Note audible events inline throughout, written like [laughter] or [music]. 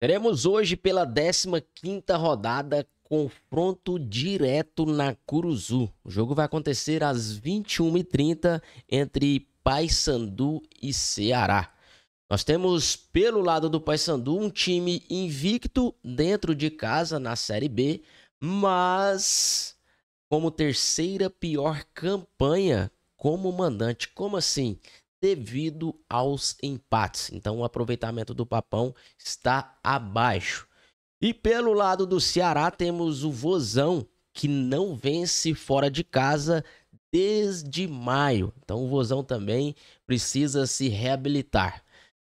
Teremos hoje, pela 15ª rodada, confronto direto na Curuzu. O jogo vai acontecer às 21h30 entre Paysandu e Ceará. Nós temos, pelo lado do Paysandu, um time invicto dentro de casa na Série B, mas como terceira pior campanha como mandante. Como assim? devido aos empates. Então o aproveitamento do Papão está abaixo. E pelo lado do Ceará temos o Vozão, que não vence fora de casa desde maio. Então o Vozão também precisa se reabilitar.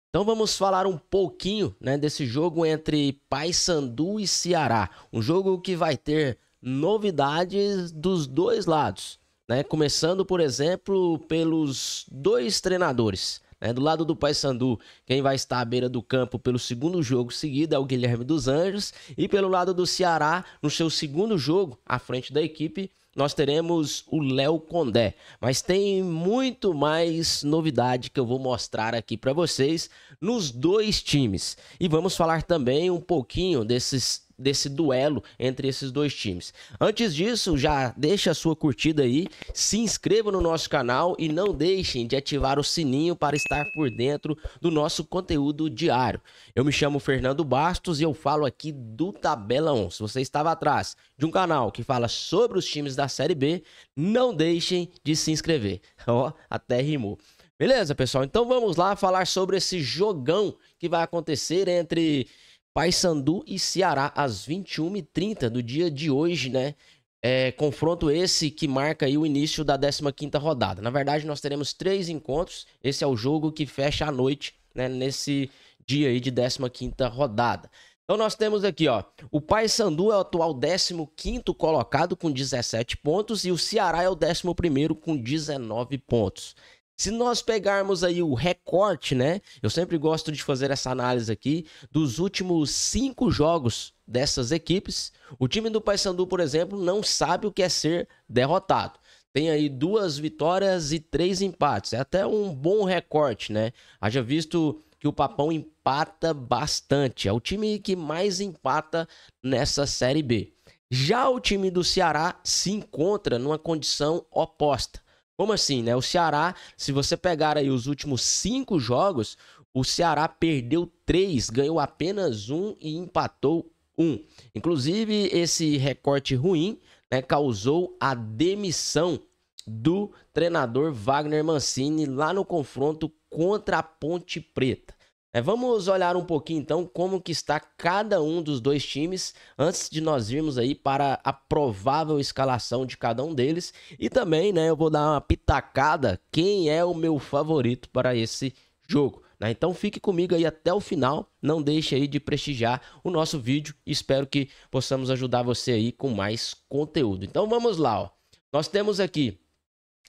Então vamos falar um pouquinho né, desse jogo entre Paysandu e Ceará. Um jogo que vai ter novidades dos dois lados. Né? Começando, por exemplo, pelos dois treinadores. Né? Do lado do Paysandu, quem vai estar à beira do campo pelo segundo jogo seguido é o Guilherme dos Anjos. E pelo lado do Ceará, no seu segundo jogo à frente da equipe, nós teremos o Léo Condé. Mas tem muito mais novidade que eu vou mostrar aqui para vocês nos dois times. E vamos falar também um pouquinho desses desse duelo entre esses dois times. Antes disso, já deixa a sua curtida aí, se inscreva no nosso canal e não deixem de ativar o sininho para estar por dentro do nosso conteúdo diário. Eu me chamo Fernando Bastos e eu falo aqui do Tabela 1. Se você estava atrás de um canal que fala sobre os times da Série B, não deixem de se inscrever. [laughs] Ó, oh, até rimou. Beleza, pessoal? Então vamos lá falar sobre esse jogão que vai acontecer entre Paysandu e Ceará às 21h30 do dia de hoje, né? É, confronto esse que marca o início da 15ª rodada. Na verdade, nós teremos três encontros. Esse é o jogo que fecha a noite, né, nesse dia aí de 15ª rodada. Então nós temos aqui, ó, o Paysandu é o atual 15º colocado com 17 pontos e o Ceará é o 11º com 19 pontos. Se nós pegarmos aí o recorte, né? Eu sempre gosto de fazer essa análise aqui dos últimos cinco jogos dessas equipes. O time do Paysandu, por exemplo, não sabe o que é ser derrotado. Tem aí duas vitórias e três empates. É até um bom recorte, né? Haja visto que o Papão empata bastante. É o time que mais empata nessa Série B. Já o time do Ceará se encontra numa condição oposta como assim, né? O Ceará, se você pegar aí os últimos cinco jogos, o Ceará perdeu três, ganhou apenas um e empatou um. Inclusive, esse recorte ruim né, causou a demissão do treinador Wagner Mancini lá no confronto contra a Ponte Preta. É, vamos olhar um pouquinho então como que está cada um dos dois times antes de nós irmos aí para a provável escalação de cada um deles e também, né, eu vou dar uma pitacada quem é o meu favorito para esse jogo. Né? Então fique comigo aí até o final, não deixe aí de prestigiar o nosso vídeo. Espero que possamos ajudar você aí com mais conteúdo. Então vamos lá, ó. Nós temos aqui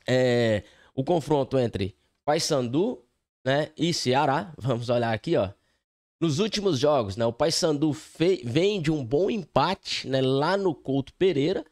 é, o confronto entre Paysandu né, e Ceará, [laughs] vamos olhar aqui, ó. Nos últimos jogos, né, o Paysandu vem de um bom empate, né, lá no Couto Pereira.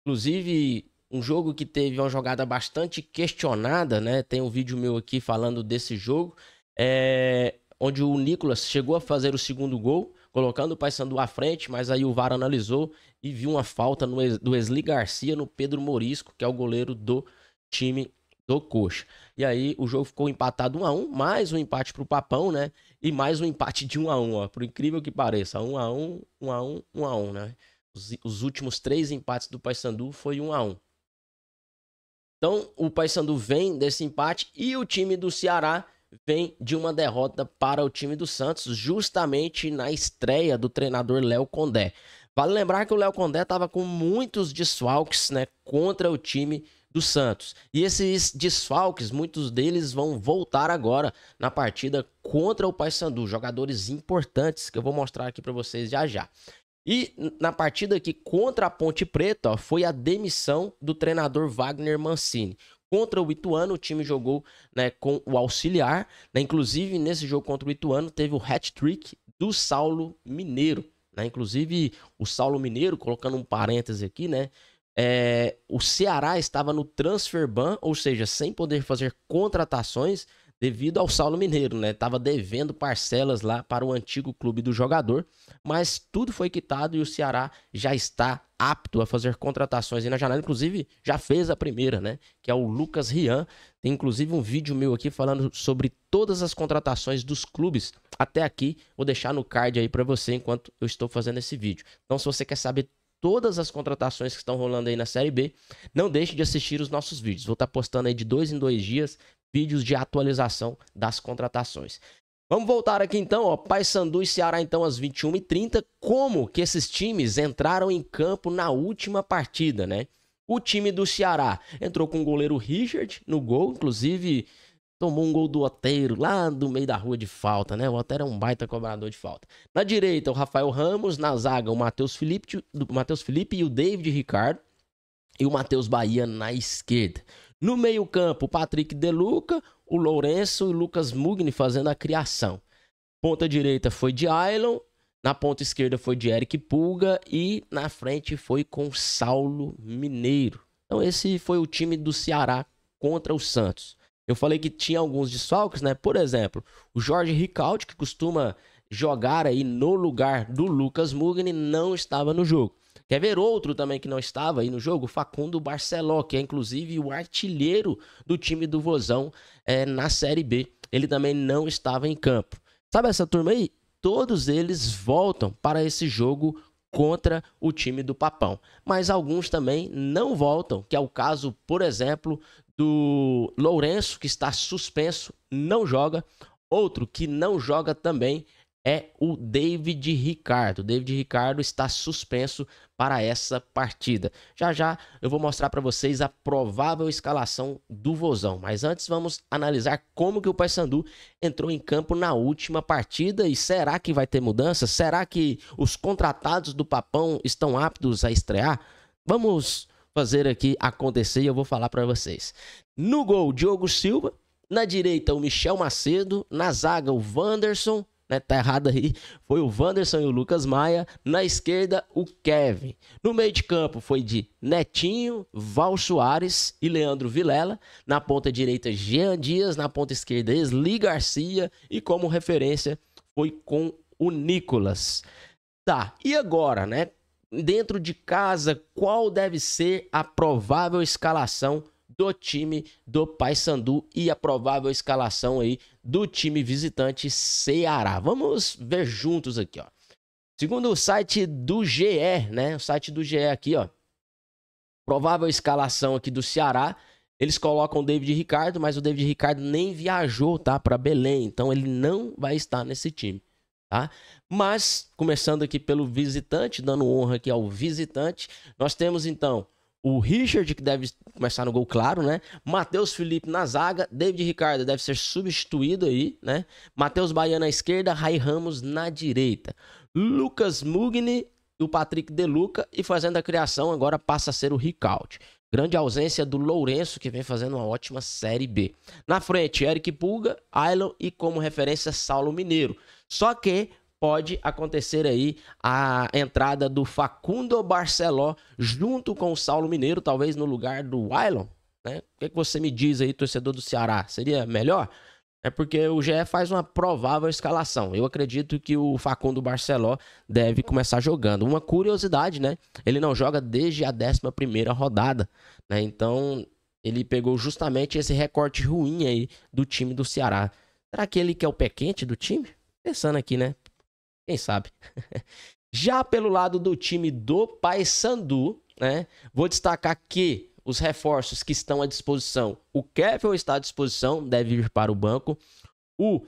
Inclusive, um jogo que teve uma jogada bastante questionada, né? Tem um vídeo meu aqui falando desse jogo, é... onde o Nicolas chegou a fazer o segundo gol, colocando o Paysandu à frente, mas aí o VAR analisou e viu uma falta no... do Esli Garcia no Pedro Morisco, que é o goleiro do time do Coxa. E aí o jogo ficou empatado 1 a 1 mais um empate para o Papão, né? E mais um empate de 1 a 1 ó. Por incrível que pareça, 1 a 1 1 a 1 1 a 1 né? Os, os últimos três empates do Paysandu foi 1 a 1 Então o Paysandu vem desse empate e o time do Ceará vem de uma derrota para o time do Santos, justamente na estreia do treinador Léo Condé. Vale lembrar que o Léo Condé estava com muitos desfalques né, contra o time do Santos. E esses desfalques, muitos deles vão voltar agora na partida contra o Paysandu, jogadores importantes que eu vou mostrar aqui para vocês já já. E na partida aqui contra a Ponte Preta, ó, foi a demissão do treinador Wagner Mancini. Contra o Ituano, o time jogou né, com o auxiliar. Né? Inclusive, nesse jogo contra o Ituano, teve o hat-trick do Saulo Mineiro. Né? Inclusive, o Saulo Mineiro, colocando um parêntese aqui, né? É, o Ceará estava no transfer ban, ou seja, sem poder fazer contratações devido ao Saulo Mineiro, né? Tava devendo parcelas lá para o antigo clube do jogador, mas tudo foi quitado e o Ceará já está apto a fazer contratações e na janela, inclusive já fez a primeira, né? Que é o Lucas Rian. Tem inclusive um vídeo meu aqui falando sobre todas as contratações dos clubes até aqui. Vou deixar no card aí para você enquanto eu estou fazendo esse vídeo. Então, se você quer saber todas as contratações que estão rolando aí na Série B. Não deixe de assistir os nossos vídeos. Vou estar tá postando aí de dois em dois dias vídeos de atualização das contratações. Vamos voltar aqui então, ó, Paysandu e Ceará então às 21h30, como que esses times entraram em campo na última partida, né? O time do Ceará entrou com o goleiro Richard no gol, inclusive tomou um gol do Otero lá do meio da rua de falta, né? O Otero é um baita cobrador de falta. Na direita, o Rafael Ramos, na zaga, o Matheus Felipe, o Matheus Felipe e o David Ricardo e o Matheus Bahia na esquerda. No meio-campo, o Patrick Deluca, o Lourenço e o Lucas Mugni fazendo a criação. Ponta direita foi de Ailon, na ponta esquerda foi de Eric Pulga e na frente foi com Saulo Mineiro. Então esse foi o time do Ceará contra o Santos. Eu falei que tinha alguns desfalques, né? Por exemplo, o Jorge Ricaldi, que costuma jogar aí no lugar do Lucas Mugni, não estava no jogo. Quer ver outro também que não estava aí no jogo? Facundo Barceló, que é inclusive o artilheiro do time do Vozão é, na Série B. Ele também não estava em campo. Sabe essa turma aí? Todos eles voltam para esse jogo contra o time do Papão. Mas alguns também não voltam, que é o caso, por exemplo, do Lourenço, que está suspenso, não joga. Outro que não joga também é o David Ricardo. David Ricardo está suspenso para essa partida. Já já eu vou mostrar para vocês a provável escalação do Vozão, mas antes vamos analisar como que o Paysandu entrou em campo na última partida e será que vai ter mudança? Será que os contratados do Papão estão aptos a estrear? Vamos fazer aqui acontecer e eu vou falar para vocês. No gol, Diogo Silva. Na direita, o Michel Macedo. Na zaga, o Wanderson. Né, tá errado aí. Foi o Wanderson e o Lucas Maia. Na esquerda, o Kevin. No meio de campo foi de Netinho, Val Soares e Leandro Vilela. Na ponta direita, Jean Dias. Na ponta esquerda, Esli Garcia. E como referência, foi com o Nicolas. Tá, e agora, né? dentro de casa, qual deve ser a provável escalação do time do Paysandu e a provável escalação aí do time visitante Ceará. Vamos ver juntos aqui, ó. Segundo o site do GE, né? O site do GE aqui, ó. Provável escalação aqui do Ceará. Eles colocam o David Ricardo, mas o David Ricardo nem viajou, tá, para Belém, então ele não vai estar nesse time. Tá? Mas, começando aqui pelo visitante, dando honra aqui ao visitante, nós temos então o Richard, que deve começar no gol, claro, né? Matheus Felipe na zaga, David Ricardo deve ser substituído aí, né? Matheus Baiano na esquerda, Rai Ramos na direita. Lucas Mugni e o Patrick De Luca, e fazendo a criação agora passa a ser o Ricaldi. Grande ausência do Lourenço, que vem fazendo uma ótima Série B. Na frente, Eric Pulga, Ailon e como referência, Saulo Mineiro. Só que pode acontecer aí a entrada do Facundo Barceló junto com o Saulo Mineiro, talvez no lugar do Ailon. Né? O que, é que você me diz aí, torcedor do Ceará? Seria melhor? é porque o GE faz uma provável escalação. Eu acredito que o Facundo Barceló deve começar jogando. Uma curiosidade, né? Ele não joga desde a 11 rodada, né? Então, ele pegou justamente esse recorte ruim aí do time do Ceará. Será que ele que é o pé quente do time? Pensando aqui, né? Quem sabe? [laughs] Já pelo lado do time do Paysandu, né? Vou destacar que os reforços que estão à disposição. O Kevin está à disposição, deve ir para o banco. O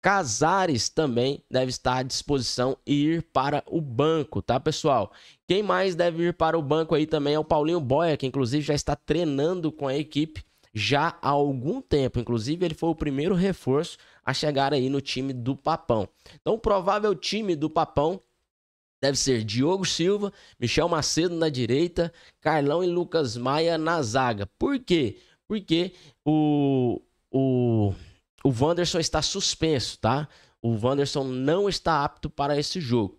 Casares também deve estar à disposição e ir para o banco, tá, pessoal? Quem mais deve ir para o banco aí também é o Paulinho Boia, que inclusive já está treinando com a equipe já há algum tempo. Inclusive, ele foi o primeiro reforço a chegar aí no time do Papão. Então, o provável time do Papão deve ser Diogo Silva, Michel Macedo na direita, Carlão e Lucas Maia na zaga. Por quê? Porque o, o, o Wanderson está suspenso, tá? O Wanderson não está apto para esse jogo.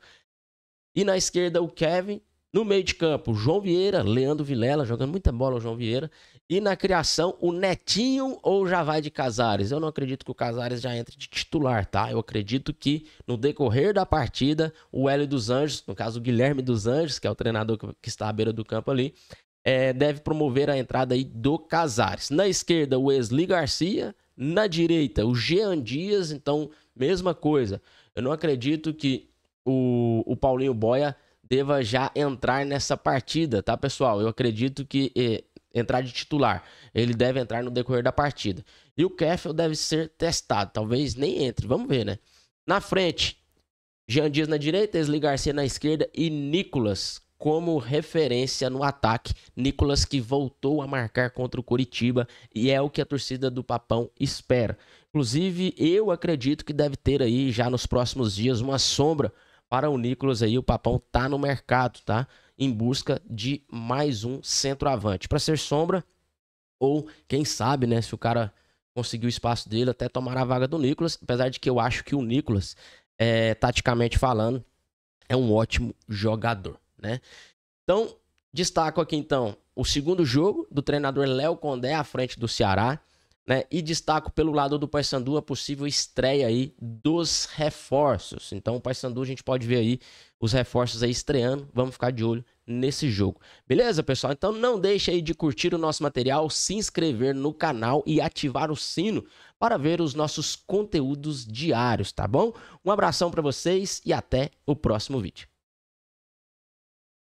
E na esquerda, o Kevin no meio de campo, João Vieira, Leandro Vilela, jogando muita bola o João Vieira. E na criação, o Netinho ou já vai de Casares? Eu não acredito que o Casares já entre de titular, tá? Eu acredito que no decorrer da partida, o Hélio dos Anjos, no caso o Guilherme dos Anjos, que é o treinador que está à beira do campo ali, é, deve promover a entrada aí do Casares. Na esquerda, o Wesley Garcia. Na direita, o Jean Dias. Então, mesma coisa. Eu não acredito que o, o Paulinho Boia deva já entrar nessa partida, tá, pessoal? Eu acredito que eh, entrar de titular, ele deve entrar no decorrer da partida. E o Keffel deve ser testado, talvez nem entre, vamos ver, né? Na frente, Jean Dias na direita, Esli Garcia na esquerda e Nicolas como referência no ataque. Nicolas que voltou a marcar contra o Curitiba e é o que a torcida do Papão espera. Inclusive, eu acredito que deve ter aí já nos próximos dias uma sombra para o Nicolas aí, o Papão tá no mercado, tá? Em busca de mais um centroavante. Para ser sombra, ou quem sabe, né? Se o cara conseguir o espaço dele, até tomar a vaga do Nicolas. Apesar de que eu acho que o Nicolas, é, taticamente falando, é um ótimo jogador, né? Então, destaco aqui então o segundo jogo do treinador Léo Condé à frente do Ceará. Né? E destaco pelo lado do Paysandu a possível estreia aí dos reforços. Então, o Paysandu a gente pode ver aí os reforços aí estreando. Vamos ficar de olho nesse jogo. Beleza, pessoal? Então não deixe aí de curtir o nosso material, se inscrever no canal e ativar o sino para ver os nossos conteúdos diários, tá bom? Um abração para vocês e até o próximo vídeo.